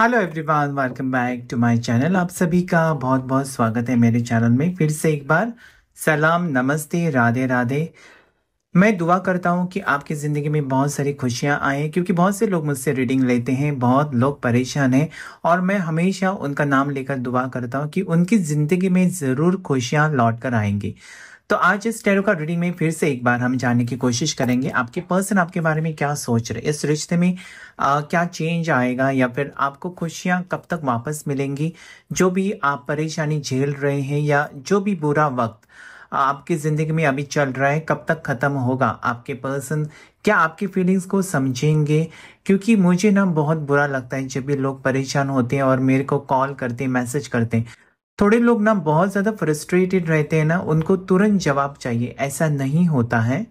hello everyone welcome back to my channel आप सभी का बहुत बहुत स्वागत है मेरे चैनल में फिर से एक बार सलाम नमस्ते राधे राधे मैं दुआ करता हूं कि आपकी ज़िंदगी में बहुत सारी खुशियां आएँ क्योंकि बहुत से लोग मुझसे रीडिंग लेते हैं बहुत लोग परेशान हैं और मैं हमेशा उनका नाम लेकर दुआ करता हूं कि उनकी ज़िंदगी में ज़रूर खुशियां लौट कर आएंगी तो आज इस टेरो का रीडिंग में फिर से एक बार हम जानने की कोशिश करेंगे आपके पर्सन आपके बारे में क्या सोच रहे इस रिश्ते में आ, क्या चेंज आएगा या फिर आपको खुशियाँ कब तक वापस मिलेंगी जो भी आप परेशानी झेल रहे हैं या जो भी बुरा वक्त आपकी ज़िंदगी में अभी चल रहा है कब तक ख़त्म होगा आपके पर्सन क्या आपकी फीलिंग्स को समझेंगे क्योंकि मुझे ना बहुत बुरा लगता है जब भी लोग परेशान होते हैं और मेरे को कॉल करते हैं मैसेज करते हैं थोड़े लोग ना बहुत ज़्यादा फ्रस्ट्रेटेड रहते हैं ना उनको तुरंत जवाब चाहिए ऐसा नहीं होता है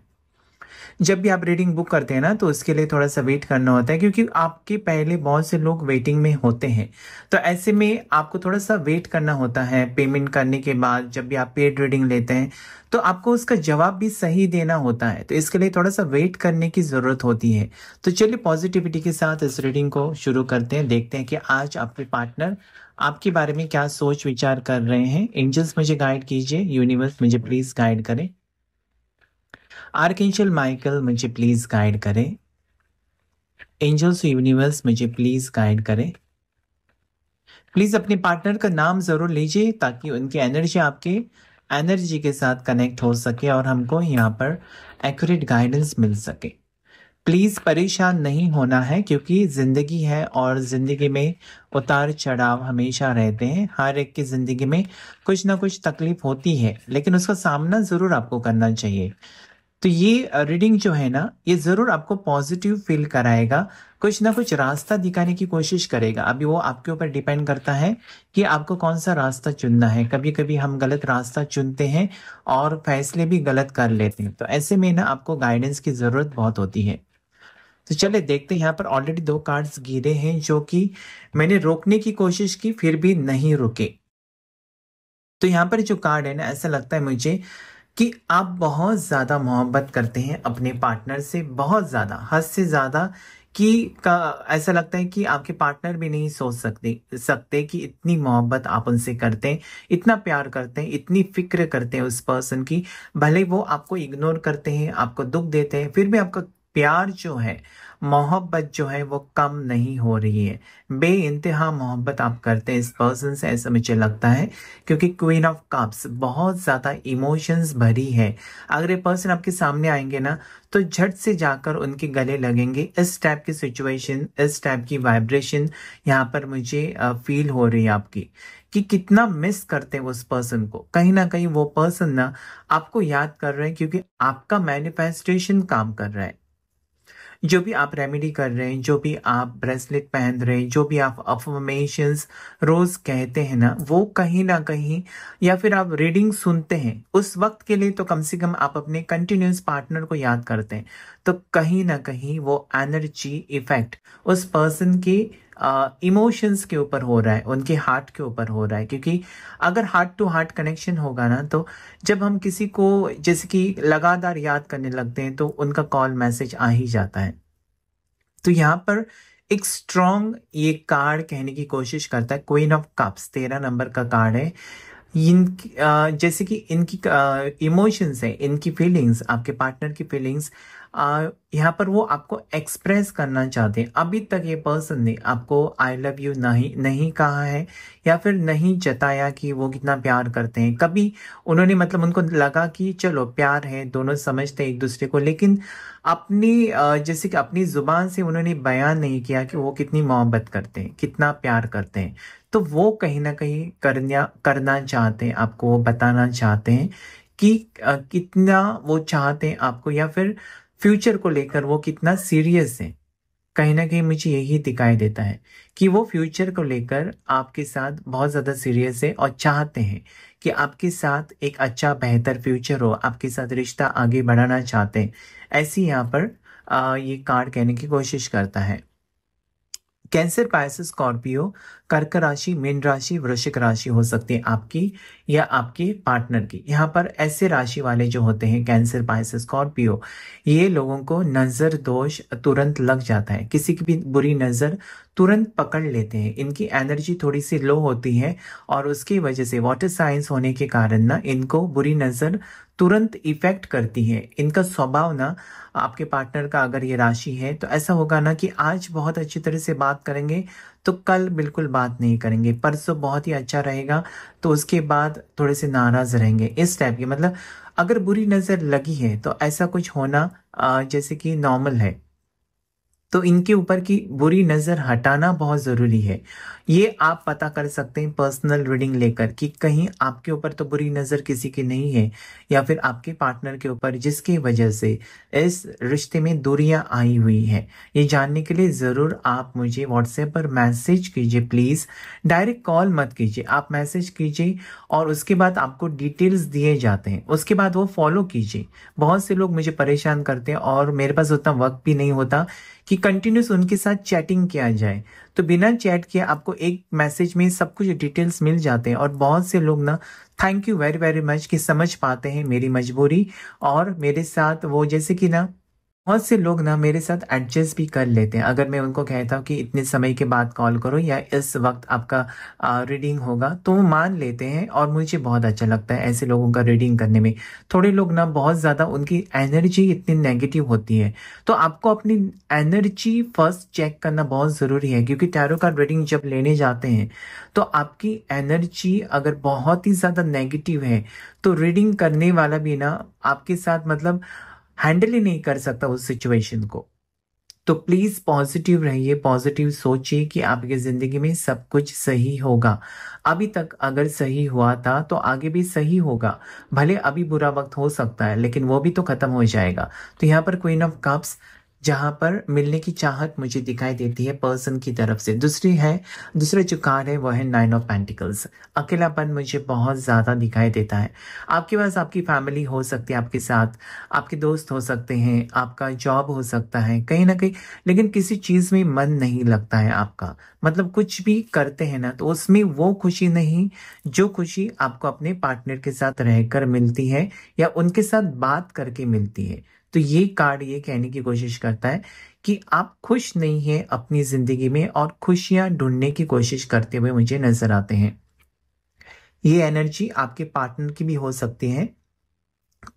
जब भी आप रीडिंग बुक करते हैं ना तो उसके लिए थोड़ा सा वेट करना होता है क्योंकि आपके पहले बहुत से लोग वेटिंग में होते हैं तो ऐसे में आपको थोड़ा सा वेट करना होता है पेमेंट करने के बाद जब भी आप पेड रीडिंग लेते हैं तो आपको उसका जवाब भी सही देना होता है तो इसके लिए थोड़ा सा वेट करने की ज़रूरत होती है तो चलिए पॉजिटिविटी के साथ इस रीडिंग को शुरू करते हैं देखते हैं कि आज आपके पार्टनर आपके बारे में क्या सोच विचार कर रहे हैं एंजल्स मुझे गाइड कीजिए यूनिवर्स मुझे प्लीज़ गाइड करें आर्केंजल माइकल मुझे प्लीज़ गाइड करें एंजल्स यूनिवर्स मुझे प्लीज़ गाइड करें प्लीज़ अपने पार्टनर का नाम ज़रूर लीजिए ताकि उनकी एनर्जी आपके एनर्जी के साथ कनेक्ट हो सके और हमको यहाँ पर एक्यूरेट गाइडेंस मिल सके प्लीज़ परेशान नहीं होना है क्योंकि ज़िंदगी है और ज़िंदगी में उतार चढ़ाव हमेशा रहते हैं हर एक की ज़िंदगी में कुछ ना कुछ तकलीफ होती है लेकिन उसका सामना ज़रूर आपको करना चाहिए तो ये रीडिंग जो है ना ये ज़रूर आपको पॉजिटिव फील कराएगा कुछ ना कुछ रास्ता दिखाने की कोशिश करेगा अभी वो आपके ऊपर डिपेंड करता है कि आपको कौन सा रास्ता चुनना है कभी कभी हम गलत रास्ता चुनते हैं और फैसले भी गलत कर लेते हैं तो ऐसे में ना आपको गाइडेंस की ज़रूरत बहुत होती है तो चले देखते हैं यहाँ पर ऑलरेडी दो कार्ड्स गिरे हैं जो कि मैंने रोकने की कोशिश की फिर भी नहीं रुके तो यहाँ पर जो कार्ड है ना ऐसा लगता है मुझे कि आप बहुत ज़्यादा मोहब्बत करते हैं अपने पार्टनर से बहुत ज़्यादा हद से ज़्यादा कि का ऐसा लगता है कि आपके पार्टनर भी नहीं सोच सकते सकते कि इतनी मोहब्बत आप उनसे करते हैं इतना प्यार करते हैं इतनी फिक्र करते हैं उस पर्सन की भले वो आपको इग्नोर करते हैं आपको दुख देते हैं फिर भी आपका प्यार जो है मोहब्बत जो है वो कम नहीं हो रही है बे इंतहा मोहब्बत आप करते हैं इस पर्सन से ऐसा मुझे लगता है क्योंकि क्वीन ऑफ कप्स बहुत ज़्यादा इमोशंस भरी है अगर ये पर्सन आपके सामने आएंगे ना तो झट से जाकर उनके गले लगेंगे इस टाइप की सिचुएशन इस टाइप की वाइब्रेशन यहाँ पर मुझे फील हो रही है आपकी कि कितना मिस करते हैं उस पर्सन को कहीं ना कहीं वो पर्सन ना आपको याद कर रहे हैं क्योंकि आपका मैनिफेस्टेशन काम कर रहा है जो भी आप रेमेडी कर रहे हैं जो भी आप ब्रेसलेट पहन रहे हैं जो भी आप अफॉर्मेशन रोज कहते हैं ना वो कहीं ना कहीं या फिर आप रीडिंग सुनते हैं उस वक्त के लिए तो कम से कम आप अपने कंटिन्यूस पार्टनर को याद करते हैं तो कहीं ना कहीं वो एनर्जी इफेक्ट उस पर्सन की इमोशंस के ऊपर हो रहा है उनके हार्ट के ऊपर हो रहा है क्योंकि अगर हार्ट टू हार्ट कनेक्शन होगा ना तो जब हम किसी को जैसे कि लगातार याद करने लगते हैं तो उनका कॉल मैसेज आ ही जाता है तो यहाँ पर एक स्ट्रॉन्ग ये कार्ड कहने की कोशिश करता है क्वीन ऑफ कप्स तेरह नंबर का कार्ड है इन जैसे कि इनकी इमोशंस है इनकी फीलिंग्स आपके पार्टनर की फीलिंग्स यहाँ पर वो आपको एक्सप्रेस करना चाहते हैं अभी तक ये पर्सन ने आपको आई लव यू नहीं नहीं कहा है या फिर नहीं जताया कि वो कितना प्यार करते हैं कभी उन्होंने मतलब उनको लगा कि चलो प्यार है दोनों समझते हैं एक दूसरे को लेकिन अपनी जैसे कि अपनी ज़ुबान से उन्होंने बयान नहीं किया कि वो कितनी मोहब्बत करते हैं कितना प्यार करते हैं तो वो कहीं ना कहीं करना करना चाहते हैं आपको बताना चाहते हैं कि कितना वो चाहते हैं आपको या फिर फ्यूचर को लेकर वो कितना सीरियस है कहीं ना कहीं मुझे यही दिखाई देता है कि वो फ्यूचर को लेकर आपके साथ बहुत ज़्यादा सीरियस है और चाहते हैं कि आपके साथ एक अच्छा बेहतर फ्यूचर हो आपके साथ रिश्ता आगे बढ़ाना चाहते हैं ऐसी यहाँ पर आ, ये कार्ड कहने की कोशिश करता है कैंसर पायस स्कॉर्पियो कर्क राशि मीन राशि वृश्चिक राशि हो सकती है आपकी या आपके पार्टनर की यहाँ पर ऐसे राशि वाले जो होते हैं कैंसर पाइस स्कॉर्पियो ये लोगों को नज़र दोष तुरंत लग जाता है किसी की भी बुरी नज़र तुरंत पकड़ लेते हैं इनकी एनर्जी थोड़ी सी लो होती है और उसकी वजह से वाटर साइंस होने के कारण ना इनको बुरी नज़र तुरंत इफेक्ट करती है इनका स्वभाव ना आपके पार्टनर का अगर ये राशि है तो ऐसा होगा ना कि आज बहुत अच्छी तरह से बात करेंगे तो कल बिल्कुल बात नहीं करेंगे परसों बहुत ही अच्छा रहेगा तो उसके बाद थोड़े से नाराज़ रहेंगे इस टाइप के मतलब अगर बुरी नज़र लगी है तो ऐसा कुछ होना जैसे कि नॉर्मल है तो इनके ऊपर की बुरी नज़र हटाना बहुत ज़रूरी है ये आप पता कर सकते हैं पर्सनल रीडिंग लेकर कि कहीं आपके ऊपर तो बुरी नज़र किसी की नहीं है या फिर आपके पार्टनर के ऊपर जिसकी वजह से इस रिश्ते में दूरियां आई हुई हैं ये जानने के लिए ज़रूर आप मुझे व्हाट्सएप पर मैसेज कीजिए प्लीज़ डायरेक्ट कॉल मत कीजिए आप मैसेज कीजिए और उसके बाद आपको डिटेल्स दिए जाते हैं उसके बाद वो फॉलो कीजिए बहुत से लोग मुझे परेशान करते हैं और मेरे पास उतना वक्त भी नहीं होता कि कंटिन्यूस उनके साथ चैटिंग किया जाए तो बिना चैट के आपको एक मैसेज में सब कुछ डिटेल्स मिल जाते हैं और बहुत से लोग ना thank you very very much कि समझ पाते हैं मेरी मजबूरी और मेरे साथ वो जैसे कि ना बहुत से लोग ना मेरे साथ एडजस्ट भी कर लेते हैं अगर मैं उनको कहता हूँ कि इतने समय के बाद कॉल करो या इस वक्त आपका रीडिंग होगा तो वो मान लेते हैं और मुझे बहुत अच्छा लगता है ऐसे लोगों का रीडिंग करने में थोड़े लोग ना बहुत ज़्यादा उनकी एनर्जी इतनी नेगेटिव होती है तो आपको अपनी एनर्जी फर्स्ट चेक करना बहुत ज़रूरी है क्योंकि टैरो का रीडिंग जब लेने जाते हैं तो आपकी एनर्जी अगर बहुत ही ज़्यादा नेगेटिव है तो रीडिंग करने वाला भी ना आपके साथ मतलब हैंडल ही नहीं कर सकता उस सिचुएशन को तो प्लीज़ पॉजिटिव रहिए पॉजिटिव सोचिए कि आपकी ज़िंदगी में सब कुछ सही होगा अभी तक अगर सही हुआ था तो आगे भी सही होगा भले अभी बुरा वक्त हो सकता है लेकिन वो भी तो ख़त्म हो जाएगा तो यहाँ पर क्वीन ऑफ कप्स जहाँ पर मिलने की चाहत मुझे दिखाई देती है पर्सन की तरफ से दूसरी है दूसरा जो कार है वह है नाइन ऑफ पेंटिकल्स अकेलापन मुझे बहुत ज़्यादा दिखाई देता है आपके पास आपकी फैमिली हो सकती है आपके साथ आपके दोस्त हो सकते हैं आपका जॉब हो सकता है कहीं ना कहीं लेकिन किसी चीज़ में मन नहीं लगता है आपका मतलब कुछ भी करते हैं ना तो उसमें वो खुशी नहीं जो खुशी आपको अपने पार्टनर के साथ रहकर मिलती है या उनके साथ बात करके मिलती है तो ये कार्ड ये कहने की कोशिश करता है कि आप खुश नहीं हैं अपनी ज़िंदगी में और खुशियां ढूंढने की कोशिश करते हुए मुझे नज़र आते हैं ये एनर्जी आपके पार्टनर की भी हो सकती है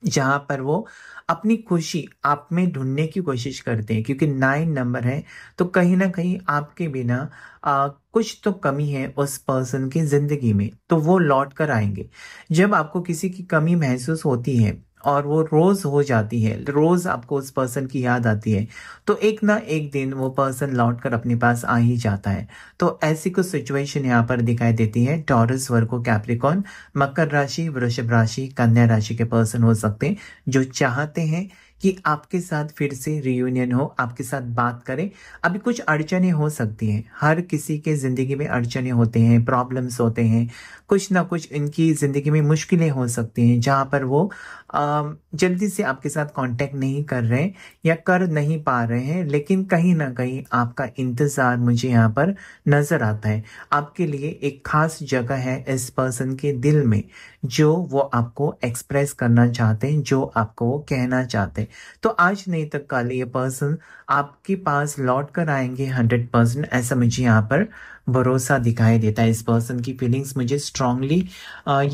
जहां पर वो अपनी खुशी आप में ढूंढने की कोशिश करते हैं क्योंकि नाइन नंबर है तो कहीं ना कहीं आपके बिना आ, कुछ तो कमी है उस पर्सन की ज़िंदगी में तो वो लौट कर आएंगे जब आपको किसी की कमी महसूस होती है और वो रोज़ हो जाती है रोज़ आपको उस पर्सन की याद आती है तो एक ना एक दिन वो पर्सन लौट कर अपने पास आ ही जाता है तो ऐसी कुछ सिचुएशन यहाँ पर दिखाई देती है टॉरस वर्गो कैप्रिकॉन मकर राशि वृषभ राशि कन्या राशि के पर्सन हो सकते हैं जो चाहते हैं कि आपके साथ फिर से रियूनियन हो आपके साथ बात करें अभी कुछ अड़चने हो सकती हैं हर किसी के ज़िंदगी में अड़चने होते हैं प्रॉब्लम्स होते हैं कुछ ना कुछ इनकी ज़िंदगी में मुश्किलें हो सकती हैं जहाँ पर वो आ, जल्दी से आपके साथ कांटेक्ट नहीं कर रहे या कर नहीं पा रहे हैं लेकिन कहीं ना कहीं आपका इंतज़ार मुझे यहाँ पर नज़र आता है आपके लिए एक ख़ास जगह है इस पर्सन के दिल में जो वो आपको एक्सप्रेस करना चाहते हैं जो आपको वो कहना चाहते हैं तो आज नहीं तक कल ये पर्सन आपके पास लौट कर आएंगे हंड्रेड परसेंट ऐसा मुझे यहाँ पर भरोसा दिखाई देता है इस पर्सन की फीलिंग्स मुझे स्ट्रांगली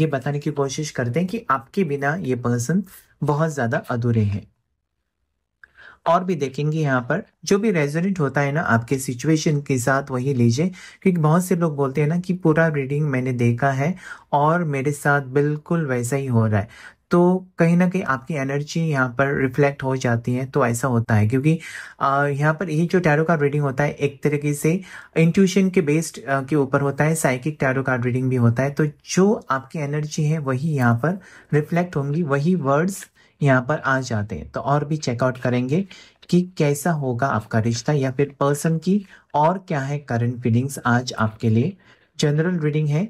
ये बताने की कोशिश करते हैं कि आपके बिना ये पर्सन बहुत ज़्यादा अधूरे हैं और भी देखेंगे यहाँ पर जो भी रेजोनेट होता है ना आपके सिचुएशन के साथ वही लीजिए क्योंकि बहुत से लोग बोलते हैं ना कि पूरा रीडिंग मैंने देखा है और मेरे साथ बिल्कुल वैसा ही हो रहा है तो कहीं ना कहीं आपकी एनर्जी यहाँ पर रिफ्लेक्ट हो जाती है तो ऐसा होता है क्योंकि यहाँ पर ये जो टैरो कार्ड रीडिंग होता है एक तरीके से इंट्यूशन के बेस्ड के ऊपर होता है साइकिक टैरो कार्ड रीडिंग भी होता है तो जो आपकी एनर्जी है वही यहाँ पर रिफ्लेक्ट होंगी वही वर्ड्स यहाँ पर आ जाते हैं तो और भी चेकआउट करेंगे कि कैसा होगा आपका रिश्ता या फिर पर्सन की और क्या है करंट फीलिंग्स आज आपके लिए जनरल रीडिंग है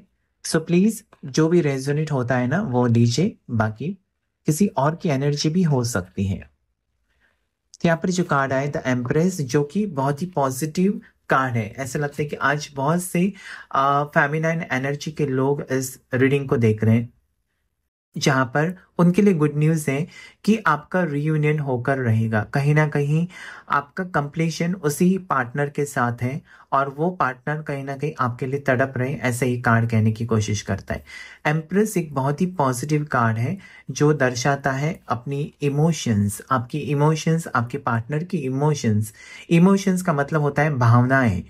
सो प्लीज़ जो भी रेजोनेट होता है ना वो लीजिए बाकी किसी और की एनर्जी भी हो सकती है तो यहाँ पर जो कार्ड आए द एम्प्रेस जो कि बहुत ही पॉजिटिव कार्ड है ऐसा लगता है कि आज बहुत से फेमिनाइन एनर्जी के लोग इस रीडिंग को देख रहे हैं जहाँ पर उनके लिए गुड न्यूज़ है कि आपका रीयूनियन होकर रहेगा कहीं ना कहीं आपका कंप्लीशन उसी पार्टनर के साथ है और वो पार्टनर कहीं ना कहीं आपके लिए तड़प रहे ऐसे ही कार्ड कहने की कोशिश करता है एम्प्रेस एक बहुत ही पॉजिटिव कार्ड है जो दर्शाता है अपनी इमोशंस आपकी इमोशंस आपके पार्टनर की इमोशंस इमोशंस का मतलब होता है भावनाएं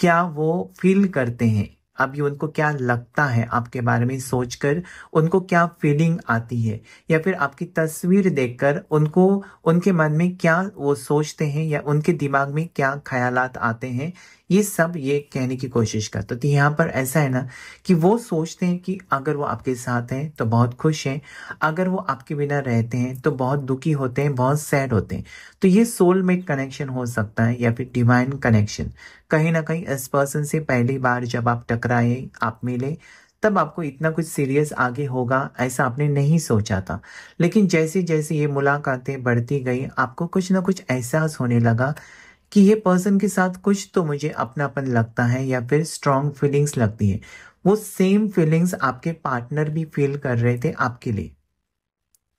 क्या वो फील करते हैं अभी उनको क्या लगता है आपके बारे में सोचकर उनको क्या फीलिंग आती है या फिर आपकी तस्वीर देखकर उनको उनके मन में क्या वो सोचते हैं या उनके दिमाग में क्या ख्यालात आते हैं ये सब ये कहने की कोशिश करता तो यहाँ पर ऐसा है ना कि वो सोचते हैं कि अगर वो आपके साथ हैं तो बहुत खुश हैं अगर वो आपके बिना रहते हैं तो बहुत दुखी होते हैं बहुत सैड होते हैं तो ये सोलमेट कनेक्शन हो सकता है या फिर डिवाइन कनेक्शन कहीं ना कहीं इस पर्सन से पहली बार जब आप टकराए आप मिले तब आपको इतना कुछ सीरियस आगे होगा ऐसा आपने नहीं सोचा था लेकिन जैसे जैसे ये मुलाकातें बढ़ती गई आपको कुछ ना कुछ एहसास होने लगा कि ये पर्सन के साथ कुछ तो मुझे अपनापन लगता है या फिर स्ट्रांग फीलिंग्स लगती है वो सेम फीलिंग्स आपके पार्टनर भी फील कर रहे थे आपके लिए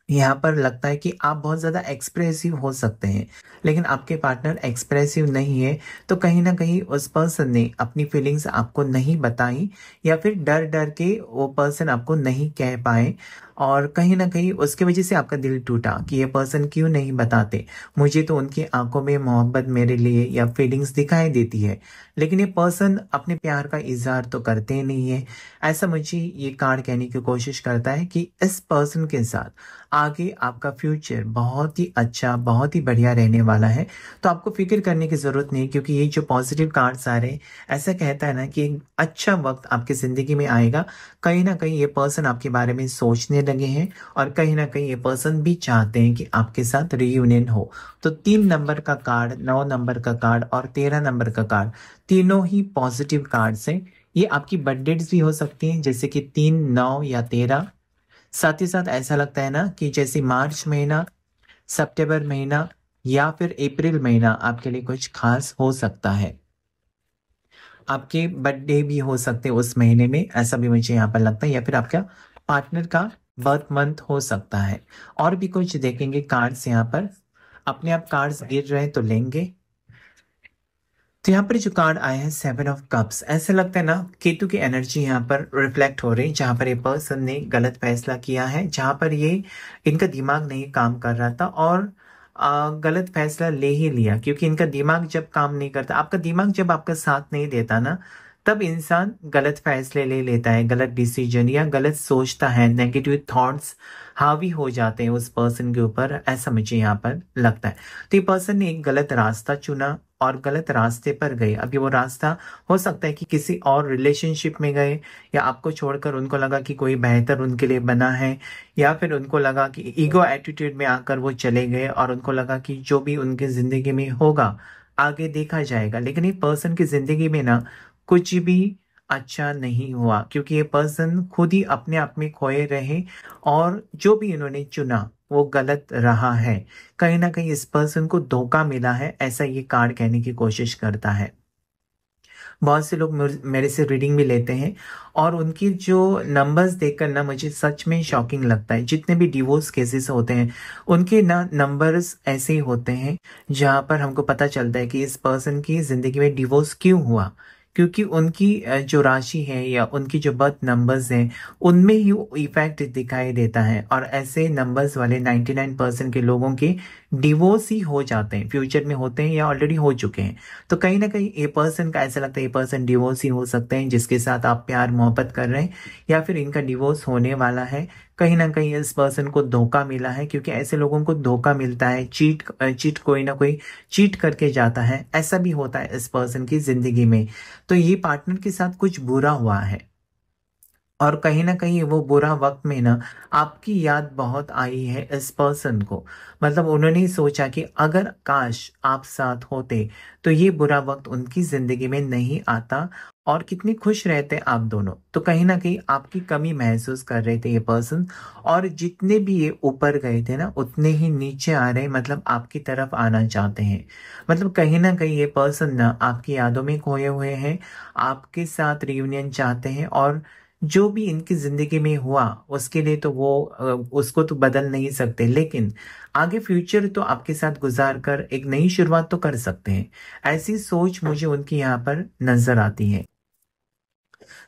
यहाँ पर लगता है कि आप बहुत ज़्यादा एक्सप्रेसिव हो सकते हैं लेकिन आपके पार्टनर एक्सप्रेसिव नहीं है तो कहीं ना कहीं उस पर्सन ने अपनी फीलिंग्स आपको नहीं बताई या फिर डर डर के वो पर्सन आपको नहीं कह पाए और कहीं ना कहीं उसकी वजह से आपका दिल टूटा कि ये पर्सन क्यों नहीं बताते मुझे तो उनकी आंखों में मोहब्बत मेरे लिए या फीलिंग्स दिखाई देती है लेकिन ये पर्सन अपने प्यार का इजहार तो करते ही नहीं है ऐसा मुझे ये कार्ड कहने की कोशिश करता है कि इस पर्सन के साथ आगे आपका फ्यूचर बहुत ही अच्छा बहुत ही बढ़िया रहने वाला है तो आपको फिक्र करने की ज़रूरत नहीं क्योंकि ये जो पॉजिटिव कार्ड्स आ रहे हैं ऐसा कहता है ना कि एक अच्छा वक्त आपकी ज़िंदगी में आएगा कहीं ना कहीं ये पर्सन आपके बारे में सोचने लगे हैं और कहीं ना कहीं ये पर्सन भी चाहते हैं कि आपके साथ रियूनियन हो तो तीन नंबर का कार्ड नौ नंबर का कार्ड और तेरह नंबर का कार्ड तीनों ही पॉजिटिव कार्ड्स हैं ये आपकी बर्थडेट्स भी हो सकती हैं जैसे कि तीन नौ या तेरह साथ ही साथ ऐसा लगता है ना कि जैसे मार्च महीना सितंबर महीना या फिर अप्रैल महीना आपके लिए कुछ खास हो सकता है आपके बर्थडे भी हो सकते हैं उस महीने में ऐसा भी मुझे यहाँ पर लगता है या फिर आपका पार्टनर का वर्क मंथ हो सकता है और भी कुछ देखेंगे कार्ड्स यहाँ पर अपने आप कार्ड्स गिर रहे हैं तो लेंगे तो यहाँ पर जो कार्ड आए हैं सेवन ऑफ कप्स ऐसे लगता है ना केतु की एनर्जी यहाँ पर रिफ्लेक्ट हो रही है जहां पर ये पर्सन ने गलत फैसला किया है जहां पर ये इनका दिमाग नहीं काम कर रहा था और आ, गलत फैसला ले ही लिया क्योंकि इनका दिमाग जब काम नहीं करता आपका दिमाग जब आपका साथ नहीं देता ना तब इंसान गलत फैसले ले लेता है गलत डिसीजन या गलत सोचता है नेगेटिव थॉट्स हावी हो जाते हैं उस पर्सन के ऊपर ऐसा मुझे यहाँ पर लगता है तो ये पर्सन ने एक गलत रास्ता चुना और गलत रास्ते पर गए अभी वो रास्ता हो सकता है कि किसी और रिलेशनशिप में गए या आपको छोड़कर उनको लगा कि कोई बेहतर उनके लिए बना है या फिर उनको लगा कि ईगो एटीट्यूड में आकर वो चले गए और उनको लगा कि जो भी उनके ज़िंदगी में होगा आगे देखा जाएगा लेकिन एक पर्सन की ज़िंदगी में ना कुछ भी अच्छा नहीं हुआ क्योंकि ये पर्सन खुद ही अपने आप में खोए रहे और जो भी इन्होंने चुना वो गलत रहा है कहीं ना कहीं इस पर्सन को धोखा मिला है ऐसा ये कार्ड कहने की कोशिश करता है बहुत से लोग मेरे से रीडिंग भी लेते हैं और उनकी जो नंबर्स देखकर ना मुझे सच में शॉकिंग लगता है जितने भी डिवोर्स केसेस होते हैं उनके ना नंबर्स ऐसे ही होते हैं जहां पर हमको पता चलता है कि इस पर्सन की ज़िंदगी में डिवोर्स क्यों हुआ क्योंकि उनकी जो राशि है या उनकी जो बर्थ नंबर्स हैं उनमें ही इफेक्ट दिखाई देता है और ऐसे नंबर्स वाले 99 परसेंट के लोगों के डिवोर्स ही हो जाते हैं फ्यूचर में होते हैं या ऑलरेडी हो चुके हैं तो कहीं ना कहीं ए पर्सन का ऐसा लगता है ए पर्सन डिवोर्स ही हो सकते हैं जिसके साथ आप प्यार मोहब्बत कर रहे हैं या फिर इनका डिवोर्स होने वाला है कहीं ना कहीं इस पर्सन को धोखा मिला है क्योंकि ऐसे लोगों को धोखा मिलता है चीट चीट कोई ना कोई चीट करके जाता है ऐसा भी होता है इस पर्सन की ज़िंदगी में तो ये पार्टनर के साथ कुछ बुरा हुआ है और कहीं ना कहीं वो बुरा वक्त में ना आपकी याद बहुत आई है इस पर्सन को मतलब उन्होंने सोचा कि अगर काश आप साथ होते तो ये बुरा वक्त उनकी ज़िंदगी में नहीं आता और कितने खुश रहते आप दोनों तो कहीं ना कहीं आपकी कमी महसूस कर रहे थे ये पर्सन और जितने भी ये ऊपर गए थे ना उतने ही नीचे आ रहे मतलब आपकी तरफ आना चाहते हैं मतलब कहीं ना कहीं ये पर्सन ना आपकी यादों में खोए हुए हैं आपके साथ रियूनियन चाहते हैं और जो भी इनकी ज़िंदगी में हुआ उसके लिए तो वो उसको तो बदल नहीं सकते लेकिन आगे फ्यूचर तो आपके साथ गुजार कर एक नई शुरुआत तो कर सकते हैं ऐसी सोच मुझे उनकी यहाँ पर नज़र आती है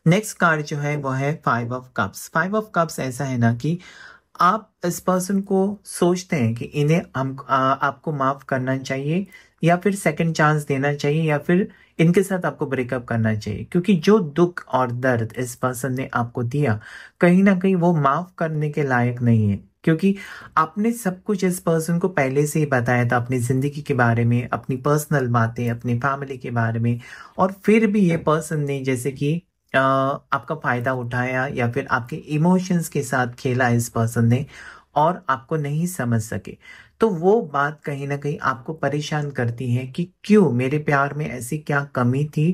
नेक्स्ट कार्ड जो है वो है five of cups five of cups ऐसा है ना कि आप इस पर्सन को सोचते हैं कि इन्हें हम आ, आपको माफ करना चाहिए या फिर सेकंड चांस देना चाहिए या फिर इनके साथ आपको ब्रेकअप करना चाहिए क्योंकि जो दुख और दर्द इस पर्सन ने आपको दिया कहीं ना कहीं वो माफ करने के लायक नहीं है क्योंकि आपने सब कुछ इस पर्सन को पहले से ही बताया था अपनी ज़िंदगी के बारे में अपनी पर्सनल बातें अपनी फैमिली के बारे में और फिर भी ये पर्सन ने जैसे कि आपका फ़ायदा उठाया या फिर आपके इमोशंस के साथ खेला इस पर्सन ने और आपको नहीं समझ सके तो वो बात कहीं ना कहीं आपको परेशान करती है कि क्यों मेरे प्यार में ऐसी क्या कमी थी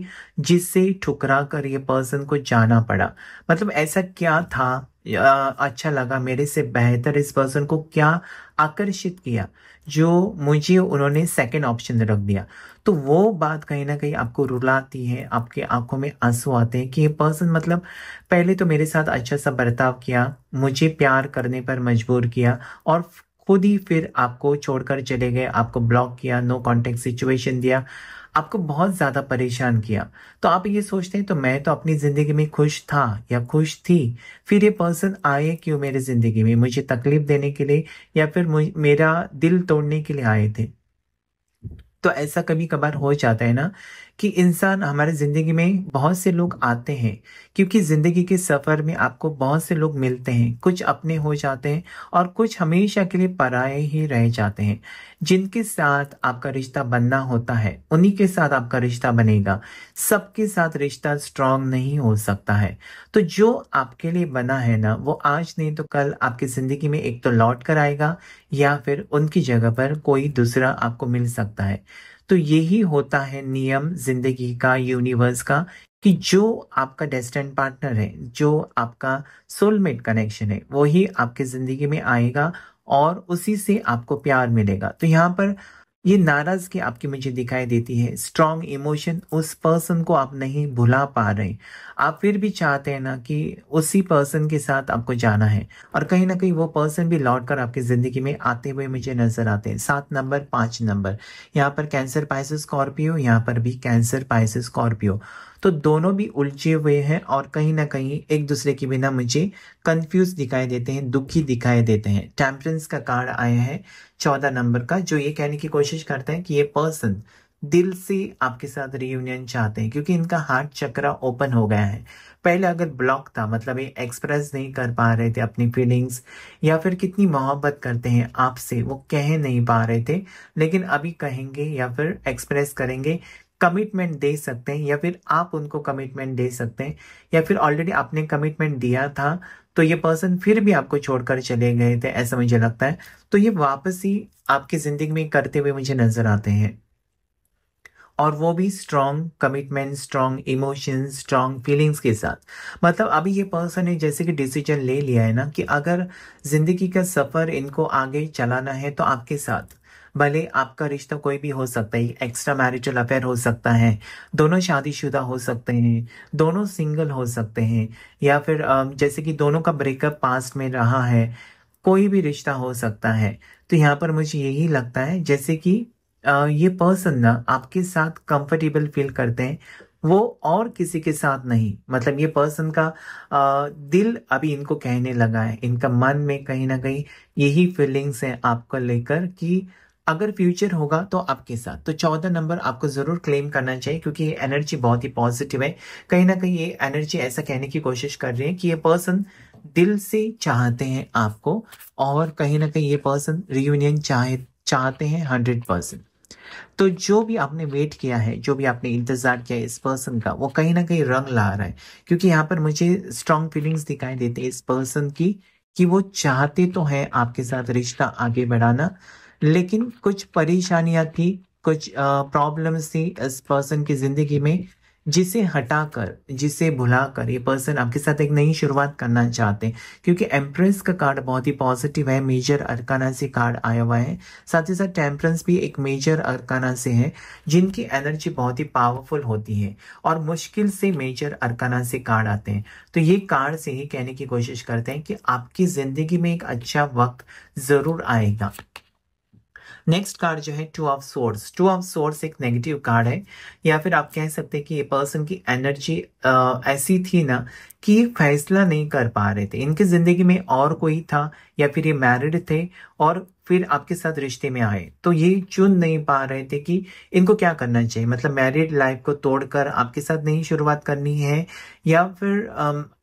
जिससे ठुकरा कर ये पर्सन को जाना पड़ा मतलब ऐसा क्या था अच्छा लगा मेरे से बेहतर इस पर्सन को क्या आकर्षित किया जो मुझे उन्होंने सेकंड ऑप्शन रख दिया तो वो बात कहीं ना कहीं आपको रुलाती है आपके आंखों में आंसू आते हैं कि ये पर्सन मतलब पहले तो मेरे साथ अच्छा सा बर्ताव किया मुझे प्यार करने पर मजबूर किया और खुद ही फिर आपको छोड़कर चले गए आपको ब्लॉक किया नो कॉन्टेक्ट सिचुएशन दिया आपको बहुत ज़्यादा परेशान किया तो आप ये सोचते हैं तो मैं तो अपनी ज़िंदगी में खुश था या खुश थी फिर ये पर्सन आए क्यों मेरे ज़िंदगी में मुझे तकलीफ देने के लिए या फिर मेरा दिल तोड़ने के लिए आए थे तो ऐसा कभी कभार हो जाता है ना कि इंसान हमारे ज़िंदगी में बहुत से लोग आते हैं क्योंकि ज़िंदगी के सफ़र में आपको बहुत से लोग मिलते हैं कुछ अपने हो जाते हैं और कुछ हमेशा के लिए पराए ही रह जाते हैं जिनके साथ आपका रिश्ता बनना होता है उन्हीं के साथ आपका रिश्ता बनेगा सबके साथ रिश्ता स्ट्रांग नहीं हो सकता है तो जो आपके लिए बना है ना वो आज नहीं तो कल आपकी ज़िंदगी में एक तो लौट कर आएगा या फिर उनकी जगह पर कोई दूसरा आपको मिल सकता है तो यही होता है नियम जिंदगी का यूनिवर्स का कि जो आपका डेस्टेंट पार्टनर है जो आपका सोलमेट कनेक्शन है वही आपके ज़िंदगी में आएगा और उसी से आपको प्यार मिलेगा तो यहाँ पर ये नाराजगी आपकी मुझे दिखाई देती है स्ट्रांग इमोशन उस पर्सन को आप नहीं भुला पा रहे आप फिर भी चाहते हैं ना कि उसी पर्सन के साथ आपको जाना है और कहीं ना कहीं वो पर्सन भी लौट कर आपकी ज़िंदगी में आते हुए मुझे नज़र आते हैं सात नंबर पांच नंबर यहाँ पर कैंसर पाइस स्कॉर्पियो यहाँ पर भी कैंसर पाइस स्कॉर्पियो तो दोनों भी उलझे हुए हैं और कहीं ना कहीं एक दूसरे के बिना मुझे कंफ्यूज दिखाई देते हैं दुखी दिखाई देते हैं टेम्परेंस का कार्ड आया है चौदह नंबर का जो ये कहने की कोशिश करते हैं कि ये पर्सन दिल से आपके साथ रियूनियन चाहते हैं क्योंकि इनका हार्ट चक्रा ओपन हो गया है पहले अगर ब्लॉक था मतलब ये एक्सप्रेस नहीं कर पा रहे थे अपनी फीलिंग्स या फिर कितनी मोहब्बत करते हैं आपसे वो कह नहीं पा रहे थे लेकिन अभी कहेंगे या फिर एक्सप्रेस करेंगे कमिटमेंट दे सकते हैं या फिर आप उनको कमिटमेंट दे सकते हैं या फिर ऑलरेडी आपने कमिटमेंट दिया था तो ये पर्सन फिर भी आपको छोड़कर चले गए थे ऐसा मुझे लगता है तो ये वापसी आपकी ज़िंदगी में करते हुए मुझे नज़र आते हैं और वो भी strong commitment strong emotion strong feelings के साथ मतलब अभी ये पर्सन ने जैसे कि डिसीजन ले लिया है ना कि अगर ज़िंदगी का सफ़र इनको आगे चलाना है तो आपके साथ भले आपका रिश्ता कोई भी हो सकता है एक्स्ट्रा मैरिजल अफेयर हो सकता है दोनों शादीशुदा हो सकते हैं दोनों सिंगल हो सकते हैं या फिर जैसे कि दोनों का ब्रेकअप पास्ट में रहा है कोई भी रिश्ता हो सकता है तो यहाँ पर मुझे यही लगता है जैसे कि ये पर्सन ना आपके साथ कंफर्टेबल फील करते हैं वो और किसी के साथ नहीं मतलब ये पर्सन का दिल अभी इनको कहने लगा है इनका मन में कहीं ना कहीं यही फीलिंग्स हैं आपको लेकर कि अगर फ्यूचर होगा तो आपके साथ तो चौदह नंबर आपको जरूर क्लेम करना चाहिए क्योंकि ये एनर्जी बहुत ही पॉजिटिव है कहीं ना कहीं ये एनर्जी ऐसा कहने की कोशिश कर रही है कि ये पर्सन दिल से चाहते हैं आपको और कहीं ना कहीं ये पर्सन रियूनियन चाहे चाहते हैं हंड्रेड परसेंट तो जो भी आपने वेट किया है जो भी आपने इंतजार किया है इस पर्सन का वो कहीं ना कहीं रंग ला रहा है क्योंकि यहाँ पर मुझे स्ट्रांग फीलिंग्स दिखाई देते हैं इस पर्सन की कि वो चाहते तो हैं आपके साथ रिश्ता आगे बढ़ाना लेकिन कुछ परेशानियां थी कुछ प्रॉब्लम्स थी इस पर्सन की ज़िंदगी में जिसे हटाकर जिसे भुलाकर ये पर्सन आपके साथ एक नई शुरुआत करना चाहते हैं क्योंकि एम्प्रेस का कार्ड बहुत ही पॉजिटिव है मेजर अरकाना से कार्ड आया हुआ है साथ ही साथ टेम्परेंस भी एक मेजर अरकाना से है जिनकी एनर्जी बहुत ही पावरफुल होती है और मुश्किल से मेजर अरकाना से कार्ड आते हैं तो ये कार्ड से ही कहने की कोशिश करते हैं कि आपकी ज़िंदगी में एक अच्छा वक्त ज़रूर आएगा नेक्स्ट कार्ड जो है two of swords two of swords एक नेगेटिव कार्ड है या फिर आप कह सकते हैं कि ये पर्सन की एनर्जी ऐसी थी ना कि ये फैसला नहीं कर पा रहे थे इनके ज़िंदगी में और कोई था या फिर ये मैरिड थे और फिर आपके साथ रिश्ते में आए तो ये चुन नहीं पा रहे थे कि इनको क्या करना चाहिए मतलब मैरिड लाइफ को तोड़कर आपके साथ नहीं शुरुआत करनी है या फिर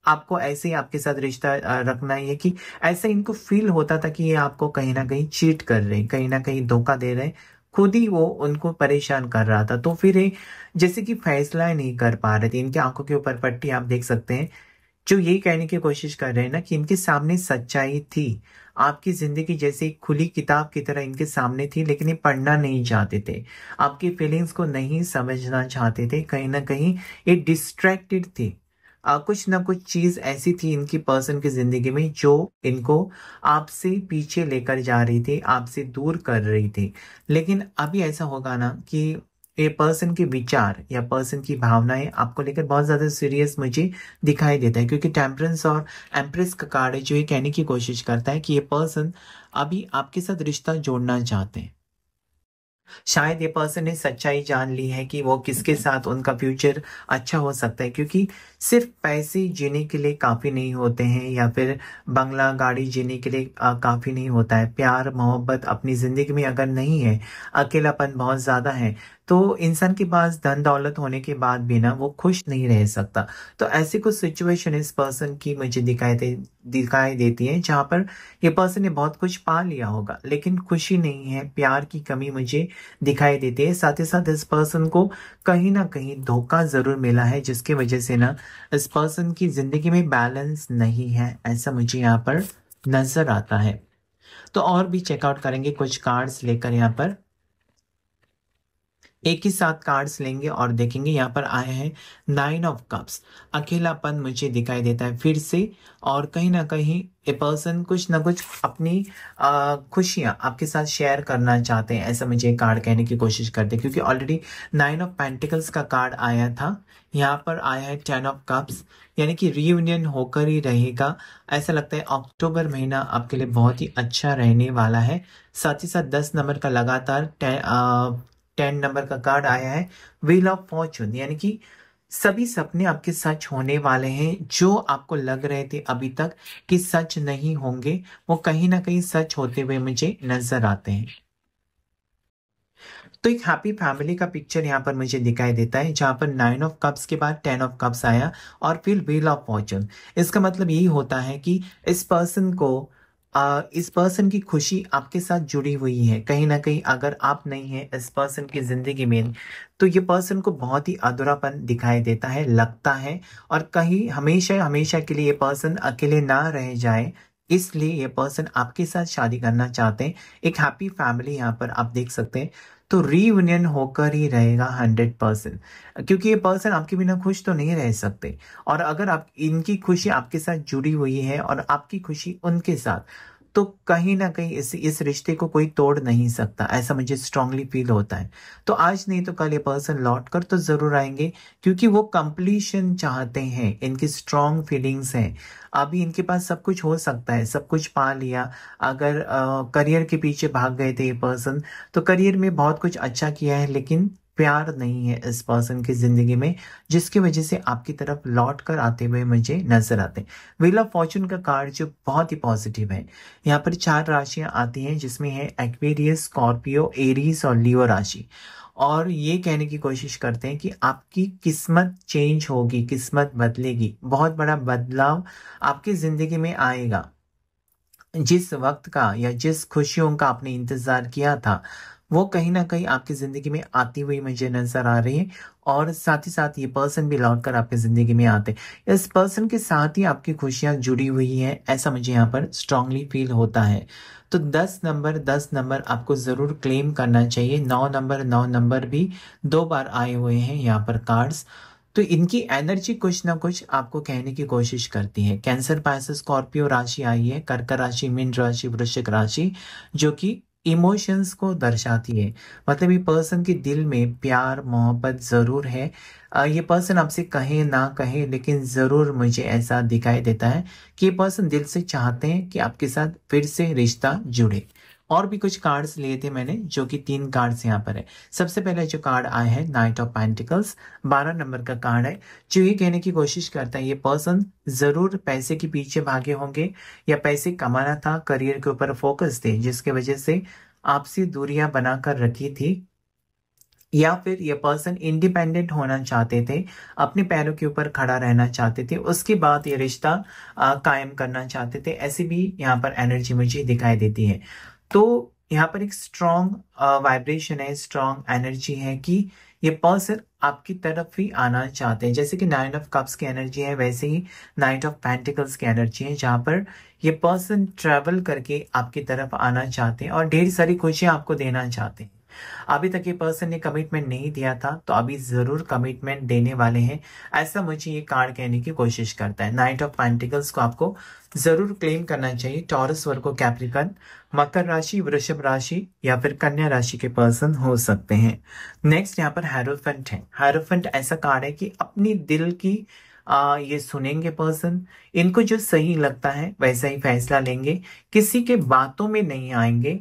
आपको ऐसे ही आपके साथ रिश्ता रखना है कि ऐसे इनको फील होता था कि ये आपको कहीं ना कहीं चीट कर रहे हैं कहीं ना कहीं धोखा दे रहे हैं खुद ही वो उनको परेशान कर रहा था तो फिर जैसे कि फैसला नहीं कर पा रहे थे इनकी आंखों के ऊपर पट्टी आप देख सकते हैं जो यही कहने की कोशिश कर रहे हैं ना कि इनके सामने सच्चाई थी आपकी ज़िंदगी जैसे एक खुली किताब की तरह इनके सामने थी लेकिन ये पढ़ना नहीं चाहते थे आपकी फीलिंग्स को नहीं समझना चाहते थे कहीं ना कहीं ये डिस्ट्रैक्टेड थे आ, कुछ ना कुछ चीज़ ऐसी थी इनकी पर्सन की ज़िंदगी में जो इनको आपसे पीछे लेकर जा रही थी आपसे दूर कर रही थी लेकिन अभी ऐसा होगा ना कि ये पर्सन के विचार या पर्सन की भावनाएं आपको लेकर बहुत ज़्यादा सीरियस मुझे दिखाई देता है क्योंकि टेम्परेंस और एम्प्रेस का कार्ड है जो ये कहने की कोशिश करता है कि ये पर्सन अभी आपके साथ रिश्ता जोड़ना चाहते हैं शायद ये पर्सन ने सच्चाई जान ली है कि वो किसके साथ उनका फ्यूचर अच्छा हो सकता है क्योंकि सिर्फ पैसे जीने के लिए काफ़ी नहीं होते हैं या फिर बंगला गाड़ी जीने के लिए काफ़ी नहीं होता है प्यार मोहब्बत अपनी ज़िंदगी में अगर नहीं है अकेलापन बहुत ज़्यादा है तो इंसान के पास धन दौलत होने के बाद भी ना वो खुश नहीं रह सकता तो ऐसी कुछ सिचुएशन इस पर्सन की मुझे दिखाई दे दिखाई देती है जहाँ पर ये पर्सन ने बहुत कुछ पा लिया होगा लेकिन खुशी नहीं है प्यार की कमी मुझे दिखाई देती है साथ ही साथ इस पर्सन को कहीं ना कहीं धोखा ज़रूर मिला है जिसके वजह से ना इस पर्सन की ज़िंदगी में बैलेंस नहीं है ऐसा मुझे यहाँ पर नज़र आता है तो और भी चेकआउट करेंगे कुछ कार्ड्स लेकर यहाँ पर एक ही साथ कार्ड्स लेंगे और देखेंगे यहाँ पर आया है नाइन ऑफ कप्स अकेलापन मुझे दिखाई देता है फिर से और कहीं ना कहीं ए पर्सन कुछ ना कुछ अपनी खुशियाँ आपके साथ शेयर करना चाहते हैं ऐसा मुझे कार्ड कहने की कोशिश करते हैं क्योंकि ऑलरेडी नाइन ऑफ पेंटिकल्स का कार्ड आया था यहाँ पर आया है टेन ऑफ कप्स यानी कि रीयूनियन होकर ही रहेगा ऐसा लगता है अक्टूबर महीना आपके लिए बहुत ही अच्छा रहने वाला है साथ ही साथ दस नंबर का लगातार टेन नंबर का कार्ड आया है व्हील ऑफ फॉर्चून यानी कि सभी सपने आपके सच होने वाले हैं जो आपको लग रहे थे अभी तक कि सच नहीं होंगे वो कहीं ना कहीं सच होते हुए मुझे नजर आते हैं तो एक हैप्पी फैमिली का पिक्चर यहाँ पर मुझे दिखाई देता है जहां पर नाइन ऑफ कप्स के बाद टेन ऑफ कप्स आया और फिर व्हील ऑफ फॉर्चून इसका मतलब यही होता है कि इस पर्सन को आ, इस पर्सन की खुशी आपके साथ जुड़ी हुई है कहीं ना कहीं अगर आप नहीं हैं इस पर्सन की ज़िंदगी में तो ये पर्सन को बहुत ही अधूरापन दिखाई देता है लगता है और कहीं हमेशा हमेशा के लिए ये पर्सन अकेले ना रह जाए इसलिए ये पर्सन आपके साथ शादी करना चाहते हैं एक हैप्पी फैमिली यहाँ पर आप देख सकते हैं तो रीयूनियन होकर ही रहेगा हंड्रेड परसेंट क्योंकि ये पर्सन आपके बिना खुश तो नहीं रह सकते और अगर आप इनकी खुशी आपके साथ जुड़ी हुई है और आपकी खुशी उनके साथ तो कहीं ना कहीं इस इस रिश्ते को कोई तोड़ नहीं सकता ऐसा मुझे स्ट्रांगली फील होता है तो आज नहीं तो कल ये पर्सन लौट कर तो ज़रूर आएंगे क्योंकि वो कंप्लीशन चाहते हैं इनकी स्ट्रांग फीलिंग्स हैं अभी इनके पास सब कुछ हो सकता है सब कुछ पा लिया अगर करियर के पीछे भाग गए थे ये पर्सन तो करियर में बहुत कुछ अच्छा किया है लेकिन प्यार नहीं है इस पर्सन की ज़िंदगी में जिसकी वजह से आपकी तरफ लौट कर आते हुए मुझे नज़र आते हैं व्हील ऑफ फॉर्चून का कार्ड जो बहुत ही पॉजिटिव है यहाँ पर चार राशियां आती हैं जिसमें है एक्वेरियस स्कॉर्पियो एरीज और लियो राशि और ये कहने की कोशिश करते हैं कि आपकी किस्मत चेंज होगी किस्मत बदलेगी बहुत बड़ा बदलाव आपकी ज़िंदगी में आएगा जिस वक्त का या जिस खुशियों का आपने इंतज़ार किया था वो कहीं ना कहीं आपकी ज़िंदगी में आती हुई मुझे नज़र आ रही है और साथ ही साथ ये पर्सन भी लौट कर आपकी ज़िंदगी में आते हैं इस पर्सन के साथ ही आपकी खुशियाँ जुड़ी हुई हैं ऐसा मुझे यहाँ पर स्ट्रांगली फील होता है तो दस नंबर दस नंबर आपको ज़रूर क्लेम करना चाहिए नौ नंबर नौ नंबर भी दो बार आए हुए हैं यहाँ पर कार्ड्स तो इनकी एनर्जी कुछ ना कुछ आपको कहने की कोशिश करती है कैंसर पैसे स्कॉर्पियो राशि आई है कर्क राशि मीन राशि वृश्चिक राशि जो कि इमोशंस को दर्शाती है मतलब ये पर्सन के दिल में प्यार मोहब्बत ज़रूर है ये पर्सन आपसे कहे ना कहे लेकिन ज़रूर मुझे ऐसा दिखाई देता है कि ये पर्सन दिल से चाहते हैं कि आपके साथ फिर से रिश्ता जुड़े और भी कुछ कार्ड्स लिए थे मैंने जो कि तीन कार्ड्स यहाँ पर है सबसे पहले जो कार्ड आया है नाइट ऑफ पैंटिकल्स बारह नंबर का कार्ड है जो ये कहने की कोशिश करता है ये पर्सन जरूर पैसे के पीछे भागे होंगे या पैसे कमाना था करियर के ऊपर फोकस थे जिसके वजह से आपसी दूरियां बनाकर रखी थी या फिर ये पर्सन इंडिपेंडेंट होना चाहते थे अपने पैरों के ऊपर खड़ा रहना चाहते थे उसके बाद ये रिश्ता कायम करना चाहते थे ऐसी भी यहाँ पर एनर्जी मुझे दिखाई देती है तो यहाँ पर एक स्ट्रांग वाइब्रेशन uh, है स्ट्रांग एनर्जी है कि ये पर्सन आपकी तरफ ही आना चाहते हैं जैसे कि नाइन ऑफ कप्स की एनर्जी है वैसे ही नाइट ऑफ पेंटिकल्स की एनर्जी है जहाँ पर ये पर्सन ट्रेवल करके आपकी तरफ आना चाहते हैं और ढेर सारी खुशियाँ आपको देना चाहते हैं अभी तक ये पर्सन ने कमिटमेंट नहीं दिया था तो अभी ज़रूर कमिटमेंट देने वाले हैं ऐसा मुझे ये कार्ड कहने की कोशिश करता है नाइट ऑफ पैंटिकल्स को आपको ज़रूर क्लेम करना चाहिए टॉरस वर्ग को कैप्रिकन मकर राशि वृषभ राशि या फिर कन्या राशि के पर्सन हो सकते हैं नेक्स्ट यहाँ पर हैरोफेंट है हैरोफेंट ऐसा कार्ड है कि अपनी दिल की आ, ये सुनेंगे पर्सन इनको जो सही लगता है वैसा ही फैसला लेंगे किसी के बातों में नहीं आएंगे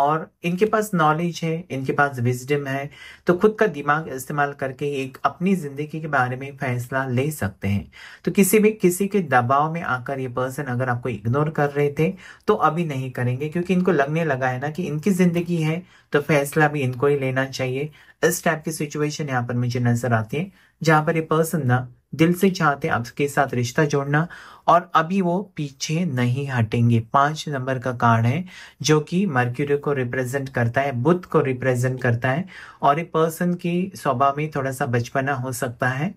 और इनके पास नॉलेज है इनके पास विजडम है तो खुद का दिमाग इस्तेमाल करके एक अपनी ज़िंदगी के बारे में फैसला ले सकते हैं तो किसी भी किसी के दबाव में आकर ये पर्सन अगर आपको इग्नोर कर रहे थे तो अभी नहीं करेंगे क्योंकि इनको लगने लगा है ना कि इनकी ज़िंदगी है तो फैसला भी इनको ही लेना चाहिए इस टाइप की सिचुएशन यहाँ पर मुझे नज़र आती है जहां पर ये पर्सन ना दिल से चाहते हैं आपके साथ रिश्ता जोड़ना और अभी वो पीछे नहीं हटेंगे पांच नंबर का कार्ड है जो कि मर्क्यूरी को रिप्रेजेंट करता है बुद्ध को रिप्रेजेंट करता है और ये पर्सन की स्वभाव में थोड़ा सा बचपना हो सकता है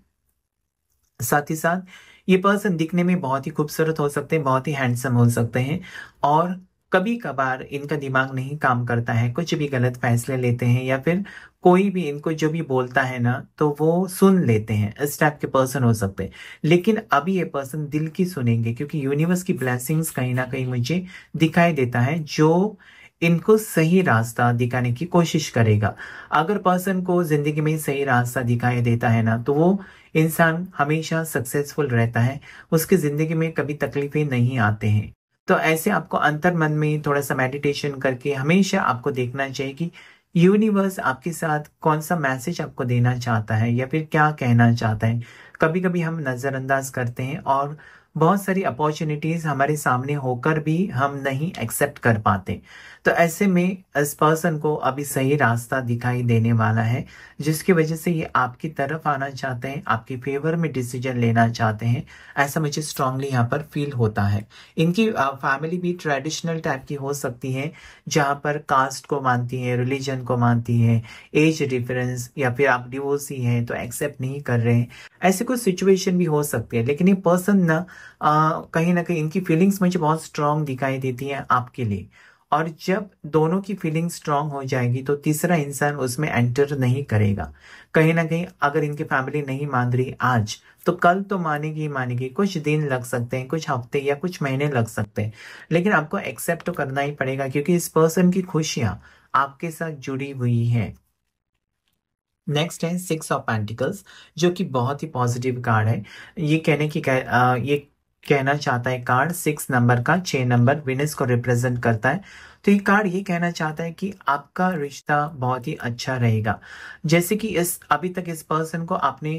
साथ ही साथ ये पर्सन दिखने में बहुत ही खूबसूरत हो सकते हैं बहुत ही हैंडसम हो सकते हैं और कभी कभार इनका दिमाग नहीं काम करता है कुछ भी गलत फैसले लेते हैं या फिर कोई भी इनको जो भी बोलता है ना तो वो सुन लेते हैं इस टाइप के पर्सन हो सकते हैं लेकिन अभी ये पर्सन दिल की सुनेंगे क्योंकि यूनिवर्स की ब्लैसिंग्स कहीं ना कहीं मुझे दिखाई देता है जो इनको सही रास्ता दिखाने की कोशिश करेगा अगर पर्सन को जिंदगी में सही रास्ता दिखाई देता है ना तो वो इंसान हमेशा सक्सेसफुल रहता है उसकी जिंदगी में कभी तकलीफें नहीं आते हैं तो ऐसे आपको अंतर मन में थोड़ा सा मेडिटेशन करके हमेशा आपको देखना चाहिए कि यूनिवर्स आपके साथ कौन सा मैसेज आपको देना चाहता है या फिर क्या कहना चाहता है कभी कभी हम नज़रअंदाज करते हैं और बहुत सारी अपॉर्चुनिटीज़ हमारे सामने होकर भी हम नहीं एक्सेप्ट कर पाते तो ऐसे में इस पर्सन को अभी सही रास्ता दिखाई देने वाला है जिसकी वजह से ये आपकी तरफ आना चाहते हैं आपके फेवर में डिसीजन लेना चाहते हैं ऐसा मुझे स्ट्रांगली यहाँ पर फील होता है इनकी फैमिली भी ट्रेडिशनल टाइप की हो सकती है जहाँ पर कास्ट को मानती है रिलीजन को मानती है एज डिफरेंस या फिर आप डिवोर्स ही हैं तो एक्सेप्ट नहीं कर रहे हैं ऐसे कुछ सिचुएशन भी हो सकती है लेकिन ये पर्सन ना कहीं ना कहीं इनकी फीलिंग्स मुझे बहुत स्ट्रांग दिखाई देती है आपके लिए और जब दोनों की फीलिंग स्ट्रांग हो जाएगी तो तीसरा इंसान उसमें एंटर नहीं करेगा कहीं ना कहीं अगर इनकी फैमिली नहीं मान रही आज तो कल तो मानेगी मानेगी कुछ दिन लग सकते हैं कुछ हफ्ते या कुछ महीने लग सकते हैं लेकिन आपको एक्सेप्ट तो करना ही पड़ेगा क्योंकि इस पर्सन की खुशियां आपके साथ जुड़ी हुई है नेक्स्ट है सिक्स ऑफ पेंटिकल्स जो कि बहुत ही पॉजिटिव कार्ड है ये कहने की कह, आ, ये कहना चाहता है कार्ड सिक्स नंबर का छः नंबर विनस को रिप्रेजेंट करता है तो ये कार्ड ये कहना चाहता है कि आपका रिश्ता बहुत ही अच्छा रहेगा जैसे कि इस अभी तक इस पर्सन को आपने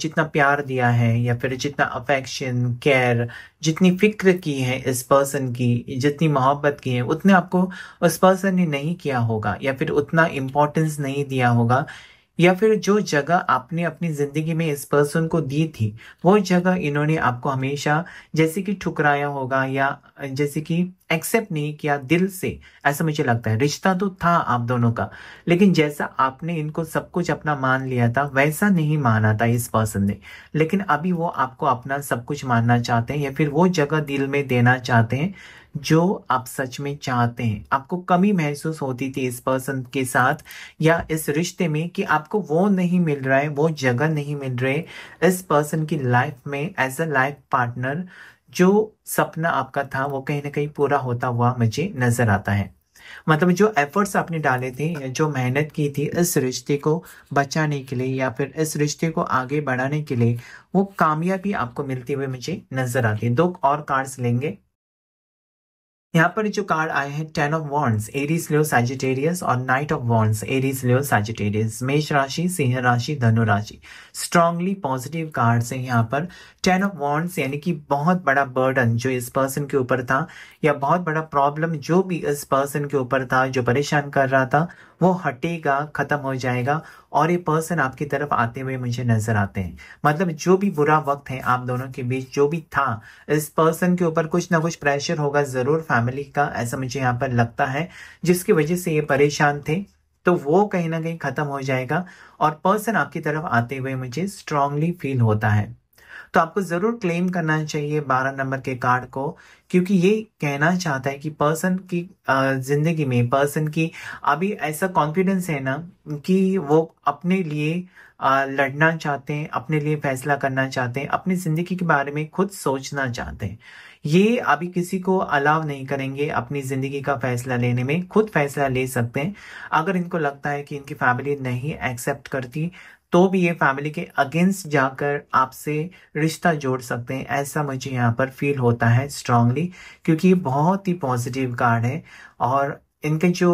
जितना प्यार दिया है या फिर जितना अफेक्शन केयर जितनी फिक्र की है इस पर्सन की जितनी मोहब्बत की है उतने आपको उस पर्सन ने नहीं किया होगा या फिर उतना इम्पोर्टेंस नहीं दिया होगा या फिर जो जगह आपने अपनी जिंदगी में इस पर्सन को दी थी वो जगह इन्होंने आपको हमेशा जैसे कि ठुकराया होगा या जैसे कि एक्सेप्ट नहीं किया दिल से ऐसा मुझे लगता है रिश्ता तो था आप दोनों का लेकिन जैसा आपने इनको सब कुछ अपना मान लिया था वैसा नहीं माना था इस पर्सन ने लेकिन अभी वो आपको अपना सब कुछ मानना चाहते हैं या फिर वो जगह दिल में देना चाहते हैं जो आप सच में चाहते हैं आपको कमी महसूस होती थी इस पर्सन के साथ या इस रिश्ते में कि आपको वो नहीं मिल रहा है वो जगह नहीं मिल रही इस पर्सन की लाइफ में एज अ लाइफ पार्टनर जो सपना आपका था वो कहीं ना कहीं पूरा होता हुआ मुझे नजर आता है मतलब जो एफर्ट्स आपने डाले थे जो मेहनत की थी इस रिश्ते को बचाने के लिए या फिर इस रिश्ते को आगे बढ़ाने के लिए वो कामयाबी आपको मिलती हुई मुझे नजर आती है दो और कार्ड्स लेंगे यहाँ पर जो कार्ड आए हैं ten of wands Aries Leo Sagittarius और knight of wands Aries Leo Sagittarius मेष राशि सिंह राशि धनु राशि स्ट्रांगली पॉजिटिव कार्ड्स हैं यहाँ पर टेन ऑफ वॉन्ट्स यानी कि बहुत बड़ा बर्डन जो इस पर्सन के ऊपर था या बहुत बड़ा प्रॉब्लम जो भी इस पर्सन के ऊपर था जो परेशान कर रहा था वो हटेगा खत्म हो जाएगा और ये पर्सन आपकी तरफ आते हुए मुझे नजर आते हैं मतलब जो भी बुरा वक्त है आप दोनों के बीच जो भी था इस पर्सन के ऊपर कुछ ना कुछ प्रेशर होगा जरूर फैमिली का ऐसा मुझे यहाँ पर लगता है जिसकी वजह से ये परेशान थे तो वो कहीं ना कहीं खत्म हो जाएगा और पर्सन आपकी तरफ आते हुए मुझे स्ट्रांगली फील होता है तो आपको ज़रूर क्लेम करना चाहिए बारह नंबर के कार्ड को क्योंकि ये कहना चाहता है कि पर्सन की ज़िंदगी में पर्सन की अभी ऐसा कॉन्फिडेंस है ना कि वो अपने लिए लड़ना चाहते हैं अपने लिए फैसला करना चाहते हैं अपनी ज़िंदगी के बारे में खुद सोचना चाहते हैं ये अभी किसी को अलाव नहीं करेंगे अपनी ज़िंदगी का फैसला लेने में खुद फैसला ले सकते हैं अगर इनको लगता है कि इनकी फैमिली नहीं एक्सेप्ट करती तो भी ये फैमिली के अगेंस्ट जाकर आपसे रिश्ता जोड़ सकते हैं ऐसा मुझे यहाँ पर फील होता है स्ट्रांगली क्योंकि ये बहुत ही पॉजिटिव कार्ड है और इनके जो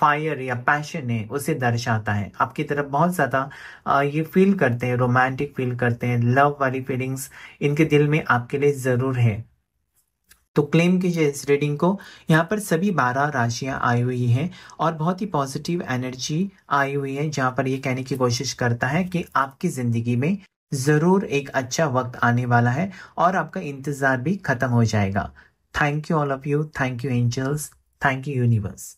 फायर या पैशन है उसे दर्शाता है आपकी तरफ बहुत ज़्यादा ये फील करते हैं रोमांटिक फील करते हैं लव वाली फीलिंग्स इनके दिल में आपके लिए ज़रूर है तो क्लेम कीजिए इस रीडिंग को यहाँ पर सभी बारह राशियाँ आई हुई हैं और बहुत ही पॉजिटिव एनर्जी आई हुई है जहाँ पर ये कहने की कोशिश करता है कि आपकी ज़िंदगी में ज़रूर एक अच्छा वक्त आने वाला है और आपका इंतज़ार भी ख़त्म हो जाएगा thank you all of you thank you angels thank you universe